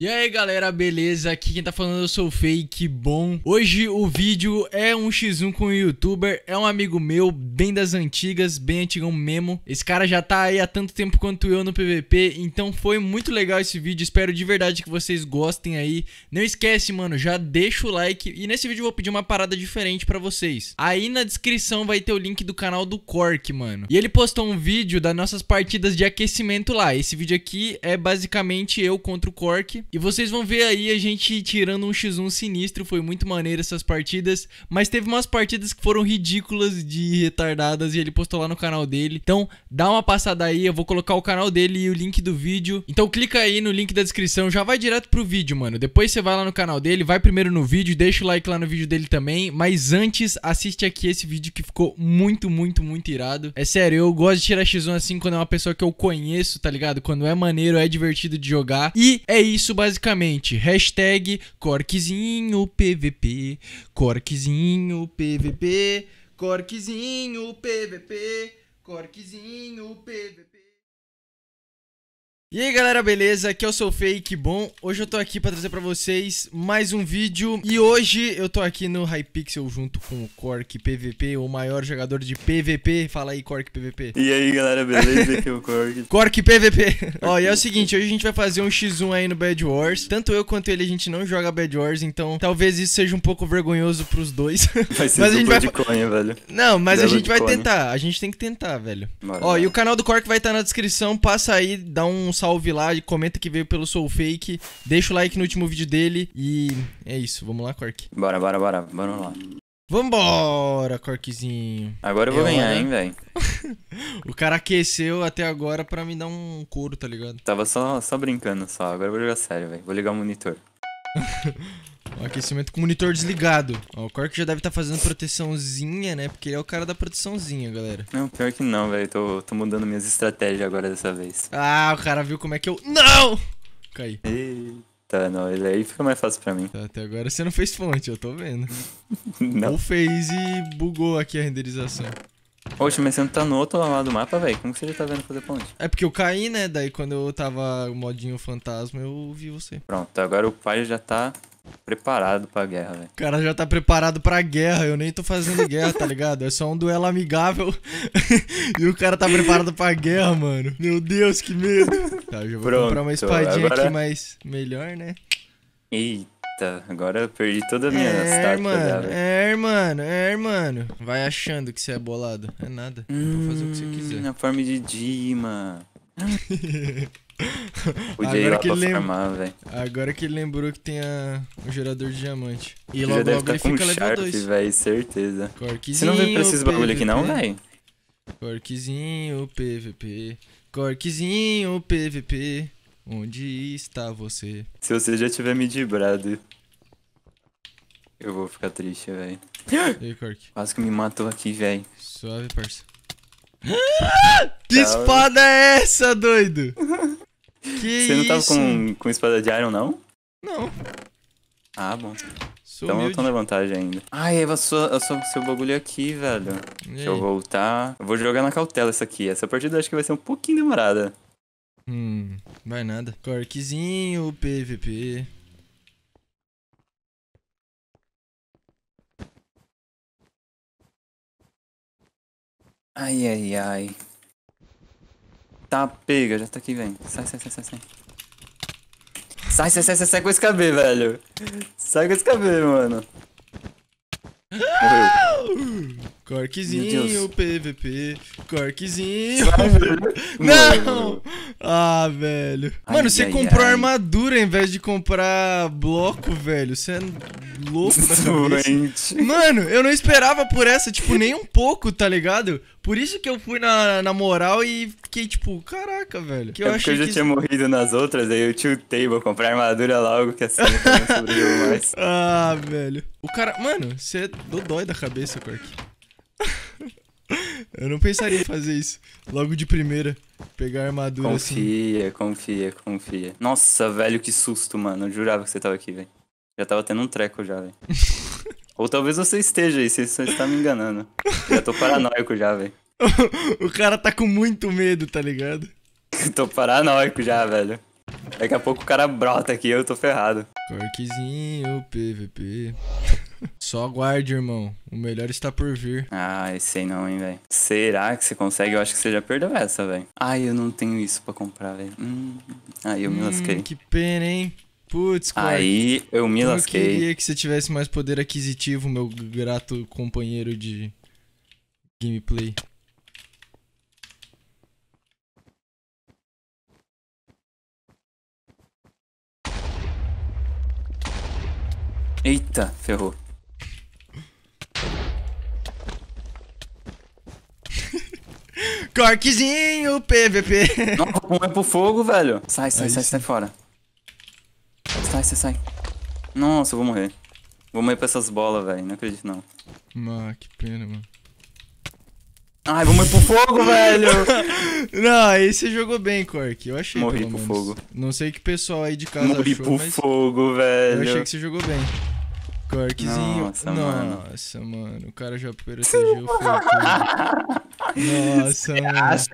E aí galera, beleza? Aqui quem tá falando eu sou o Fake, bom? Hoje o vídeo é um x1 com um youtuber, é um amigo meu, bem das antigas, bem antigão mesmo Esse cara já tá aí há tanto tempo quanto eu no PVP, então foi muito legal esse vídeo, espero de verdade que vocês gostem aí Não esquece mano, já deixa o like e nesse vídeo eu vou pedir uma parada diferente pra vocês Aí na descrição vai ter o link do canal do Cork, mano E ele postou um vídeo das nossas partidas de aquecimento lá, esse vídeo aqui é basicamente eu contra o Cork e vocês vão ver aí a gente tirando um x1 sinistro, foi muito maneiro essas partidas. Mas teve umas partidas que foram ridículas de retardadas e ele postou lá no canal dele. Então dá uma passada aí, eu vou colocar o canal dele e o link do vídeo. Então clica aí no link da descrição, já vai direto pro vídeo, mano. Depois você vai lá no canal dele, vai primeiro no vídeo, deixa o like lá no vídeo dele também. Mas antes, assiste aqui esse vídeo que ficou muito, muito, muito irado. É sério, eu gosto de tirar x1 assim quando é uma pessoa que eu conheço, tá ligado? Quando é maneiro, é divertido de jogar. E é isso, isso basicamente. Hashtag corquezinho PVP, corquezinho PVP, corquezinho PVP, corquezinho PVP. E aí galera, beleza? Aqui é o seu Fake, bom? Hoje eu tô aqui pra trazer pra vocês mais um vídeo E hoje eu tô aqui no Hypixel junto com o Cork PVP, o maior jogador de PVP Fala aí Cork PVP E aí galera, beleza? Aqui é o Cork Cork PVP Ó, e é o seguinte, hoje a gente vai fazer um x1 aí no Bad Wars Tanto eu quanto ele a gente não joga Bad Wars, então talvez isso seja um pouco vergonhoso pros dois Vai ser mas a gente vai... de conha, velho Não, mas Belo a gente vai tentar, a gente tem que tentar, velho Maravilha. Ó, e o canal do Cork vai estar tá na descrição, passa aí, dá um salve salve lá, comenta que veio pelo Soul Fake, deixa o like no último vídeo dele e é isso. Vamos lá, Cork. Bora, bora, bora. Vamos lá. Vambora, Corkzinho. Agora eu vou ganhar, né? hein, velho. o cara aqueceu até agora pra me dar um couro, tá ligado? Tava só, só brincando, só. Agora eu vou jogar sério, velho. Vou ligar o monitor. O aquecimento com o monitor desligado. Ó, o Cork já deve estar tá fazendo proteçãozinha, né? Porque ele é o cara da proteçãozinha, galera. Não, pior que não, velho. Tô, tô mudando minhas estratégias agora dessa vez. Ah, o cara viu como é que eu... Não! Caí. Eita, não. Ele aí fica mais fácil pra mim. Tá, até agora você não fez fonte, eu tô vendo. não. Ou fez e bugou aqui a renderização. Poxa, mas você não tá no outro lado do mapa, velho? Como que você já tá vendo fazer ponte? É porque eu caí, né? Daí quando eu tava modinho fantasma, eu vi você. Pronto, agora o pai já tá preparado pra guerra, velho. O cara já tá preparado pra guerra, eu nem tô fazendo guerra, tá ligado? É só um duelo amigável e o cara tá preparado pra guerra, mano. Meu Deus, que medo. Tá, já vou Pronto, comprar uma espadinha agora... aqui mais melhor, né? Eita, agora eu perdi toda a minha é, mano, dela. É, mano, é, mano. Vai achando que você é bolado. É nada. Hum, vou fazer o que você hum, quiser. Na forma de Dima. Podia agora ir lá pra lem... farmar, velho. Agora que ele lembrou que tem a... o gerador de diamante. E logo, logo tá ele fica um level Sharp, 2. Véio, certeza. Você não vem pra esses bagulho aqui não, véi? Corkzinho, PVP. Corkzinho, PVP. Onde está você? Se você já tiver me dibrado, eu vou ficar triste, véi. E aí, Cork? Quase que me matou aqui, véi. Suave, parça. que tá espada é essa, doido? Que Você não tava com, com espada de Iron, não? Não. Ah, bom. Sou então eu tô na vantagem ainda. Ai, Eva, eu sou seu bagulho é aqui, velho. Deixa eu voltar. Eu vou jogar na cautela essa aqui. Essa partida acho que vai ser um pouquinho demorada. Hum, vai nada. Corkzinho, PVP. Ai, ai, ai tá pega, já tá aqui, vem. Sai, sai, sai, sai, sai. Sai, sai, sai, sai, sai com esse cabelo, velho. Sai com esse cabelo, mano. Morreu. PVP, corquezinho não! Ah, velho. Ai, Mano, você ai, comprou ai. armadura ao invés de comprar bloco, velho. Você é louco Mano, eu não esperava por essa, tipo, nem um pouco, tá ligado? Por isso que eu fui na, na moral e fiquei tipo, caraca, velho. Que eu é porque eu já que... tinha morrido nas outras, aí eu tiltei, vou comprar armadura logo, que assim eu não mais. ah, velho. O cara... Mano, você é dói da cabeça, Quark. eu não pensaria em fazer isso logo de primeira. Pegar armadura confia, assim. Confia, confia, confia. Nossa, velho, que susto, mano. Eu jurava que você tava aqui, velho. Já tava tendo um treco já, velho. Ou talvez você esteja aí, você está me enganando. Já tô paranoico já, velho. o cara tá com muito medo, tá ligado? tô paranoico já, velho. Daqui a pouco o cara brota aqui e eu tô ferrado. Corkzinho, PVP. Só aguarde, irmão. O melhor está por vir. Ah, esse aí não, hein, velho. Será que você consegue? Eu acho que você já perdeu essa, velho. Ai, eu não tenho isso pra comprar, velho. Hum. eu me hum, lasquei. Que pena, hein? Putz, Aí eu me lasquei. Eu queria que você tivesse mais poder aquisitivo, meu grato companheiro de gameplay. Eita, ferrou. Corquezinho PVP. Não, não é pro fogo, velho. Sai, sai, Aí sai, sim. sai fora. Sai, sai, sai. Nossa, eu vou morrer. Vou morrer pra essas bolas, velho. Não acredito, não. Ah, que pena, mano. Ai, vou morrer pro fogo, velho! Não, aí você jogou bem, Cork. Eu achei, Morri pro menos. fogo. Não sei que pessoal aí de casa Morri achou, pro fogo, velho. Eu achei que você jogou bem. Corkzinho. Nossa, mano. Nossa, mano. O cara já protegeu o fogo. Nossa, você mano. Acha,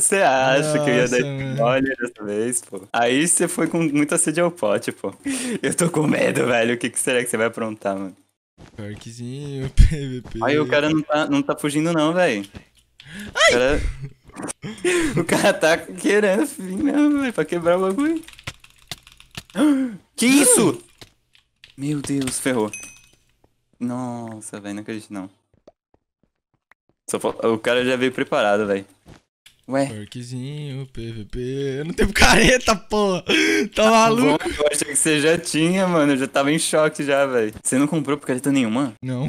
você acha que eu ia dar spoiler dessa vez, pô? Aí você foi com muita sede ao pote, pô. Eu tô com medo, velho. O que, que será que você vai aprontar, mano? Parquezinho, PVP. Aí o cara não tá, não tá fugindo, não, velho. O cara... o cara tá querendo vir, mesmo, velho, pra quebrar o bagulho. Que isso? Meu Deus, ferrou. Nossa, velho, não acredito não. Só... O cara já veio preparado, velho. Ué? Forkzinho, PVP. Eu não tenho careta, porra. Tá, tá maluco? Bom, eu achei que você já tinha, mano. Eu já tava em choque já, velho. Você não comprou por careta nenhuma? Não.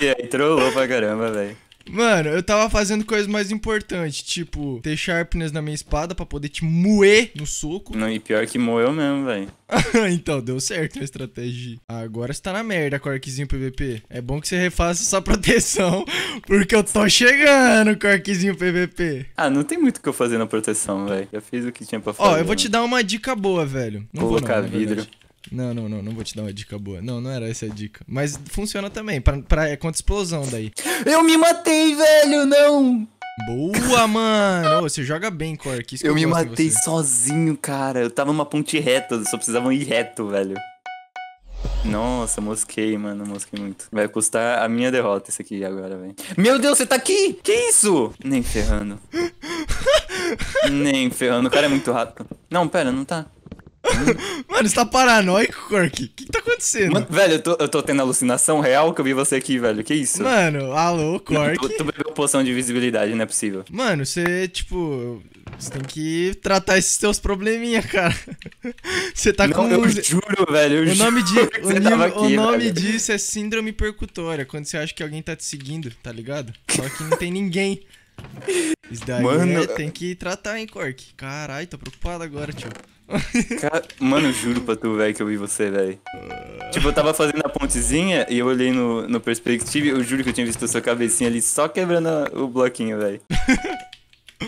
e aí trollou pra caramba, velho. Mano, eu tava fazendo coisas mais importantes, tipo, ter sharpness na minha espada pra poder te moer no soco. Não, e pior que moeu mesmo, velho. então, deu certo a estratégia. Agora você tá na merda com o PVP. É bom que você refaça essa proteção, porque eu tô chegando com o PVP. Ah, não tem muito o que eu fazer na proteção, velho. Já fiz o que tinha pra fazer. Ó, eu vou né? te dar uma dica boa, velho. Não Colocar não, vidro. Verdade. Não, não, não, não vou te dar uma dica boa. Não, não era essa a dica. Mas funciona também, pra, pra, é contra explosão daí. Eu me matei, velho, não! Boa, mano! Ô, você joga bem, Cork. Eu, eu me matei sozinho, cara. Eu tava numa ponte reta, só precisava ir reto, velho. Nossa, mosquei, mano, mosquei muito. Vai custar a minha derrota isso aqui agora, velho. Meu Deus, você tá aqui? Que isso? Nem ferrando. Nem ferrando, o cara é muito rápido. Não, pera, não tá. Mano, você tá paranoico, Cork? O que, que tá acontecendo? Mano, velho, eu tô, eu tô tendo alucinação real que eu vi você aqui, velho. Que isso? Mano, alô, Cork. Tu, bebeu poção de visibilidade, não é possível. Mano, você, tipo. Você tem que tratar esses teus probleminha, cara. Você tá não, com. Eu juro, velho. Eu o nome, de, o aqui, o nome velho. disso é síndrome percutória. Quando você acha que alguém tá te seguindo, tá ligado? Só que não tem ninguém. Isso daí é, Mano... É, tem que tratar, hein, Cork. Caralho, tô preocupado agora, tio. Cara, mano, juro pra tu, velho, que eu vi você, velho. Tipo, eu tava fazendo a pontezinha e eu olhei no, no e eu juro que eu tinha visto a sua cabecinha ali só quebrando a, o bloquinho, velho.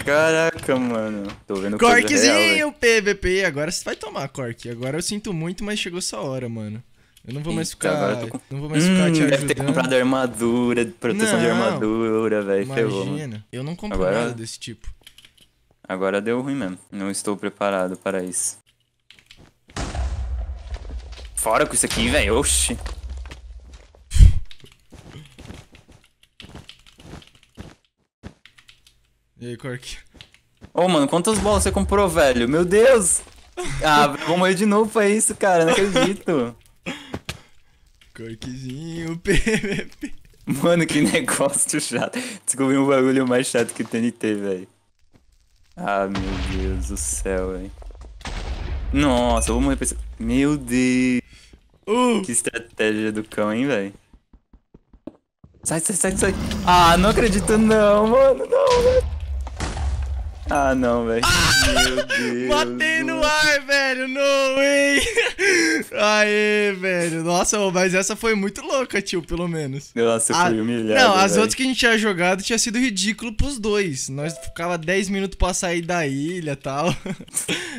Caraca, mano. Tô vendo Corkzinho, real, PVP. Agora você vai tomar, Cork. Agora eu sinto muito, mas chegou sua hora, mano. Eu não vou mais ficar. Eita, com... Não vou mais ficar hum, te ajudando. Deve ter comprado armadura, proteção não, de armadura, velho. Imagina. Ferrou, eu não compro agora... nada desse tipo. Agora deu ruim mesmo. Não estou preparado para isso. Fora com isso aqui, velho. Oxi. E aí, Cork? Ô, oh, mano, quantas bolas você comprou, velho? Meu Deus! Ah, vou morrer de novo pra isso, cara. Não acredito. Corkzinho, PVP. Mano, que negócio chato. Descobri um bagulho mais chato que TNT, velho. Ah, meu Deus do céu, velho. Nossa, vamos repensar. Meu Deus. Uh. Que estratégia do cão, hein, velho. Sai, sai, sai, sai. Ah, não acredito não, mano. Não, velho. Ah, não, velho. Matei no ar, velho. No way. Aê, velho. Nossa, mas essa foi muito louca, tio, pelo menos. Nossa, a... foi humilhado. Não, as outras que a gente tinha jogado tinha sido ridículo pros dois. Nós ficava 10 minutos pra sair da ilha e tal.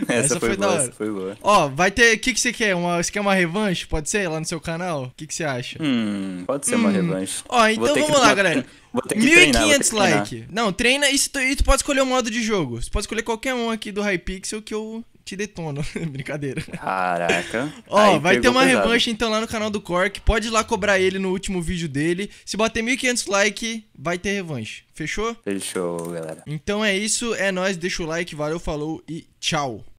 Essa, essa foi, foi boa, da hora. Essa foi boa. Ó, vai ter. O que, que você quer? Uma... Você quer uma revanche? Pode ser? Lá no seu canal? O que, que você acha? Hum, pode ser hum. uma revanche. Ó, então vamos que... lá, galera. 1500 like. Não, treina e, tu, e tu pode escolher o modo de jogo. Você pode escolher qualquer um aqui do Hypixel que eu te detono. Brincadeira. Caraca. Ó, Aí vai ter uma pesado. revanche então lá no canal do Cork. Pode ir lá cobrar ele no último vídeo dele. Se bater 1500 like, vai ter revanche. Fechou? Fechou, galera. Então é isso, é nós, deixa o like, valeu, falou e tchau.